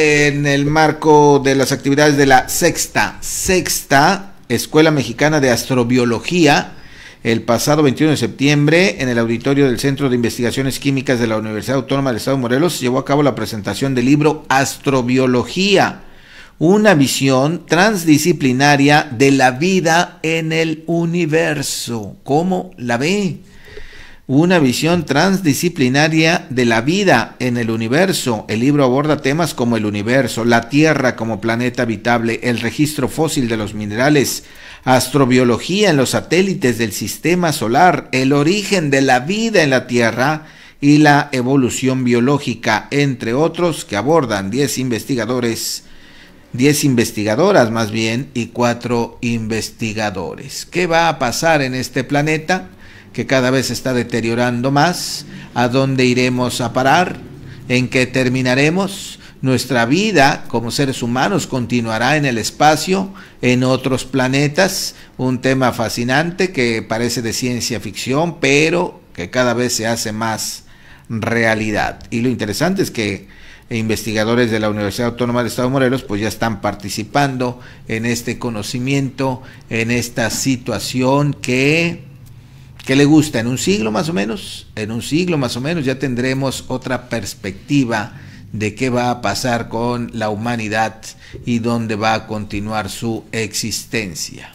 en el marco de las actividades de la sexta, sexta Escuela Mexicana de Astrobiología, el pasado 21 de septiembre en el auditorio del Centro de Investigaciones Químicas de la Universidad Autónoma del Estado de Morelos se llevó a cabo la presentación del libro Astrobiología, una visión transdisciplinaria de la vida en el universo. ¿Cómo la ve? una visión transdisciplinaria de la vida en el universo. El libro aborda temas como el universo, la Tierra como planeta habitable, el registro fósil de los minerales, astrobiología en los satélites del sistema solar, el origen de la vida en la Tierra y la evolución biológica, entre otros que abordan 10 investigadores. 10 investigadoras más bien y 4 investigadores. ¿Qué va a pasar en este planeta? que cada vez se está deteriorando más, a dónde iremos a parar, en qué terminaremos. Nuestra vida como seres humanos continuará en el espacio, en otros planetas, un tema fascinante que parece de ciencia ficción, pero que cada vez se hace más realidad. Y lo interesante es que investigadores de la Universidad Autónoma de Estado de Morelos pues ya están participando en este conocimiento, en esta situación que ¿Qué le gusta? En un siglo más o menos, en un siglo más o menos ya tendremos otra perspectiva de qué va a pasar con la humanidad y dónde va a continuar su existencia.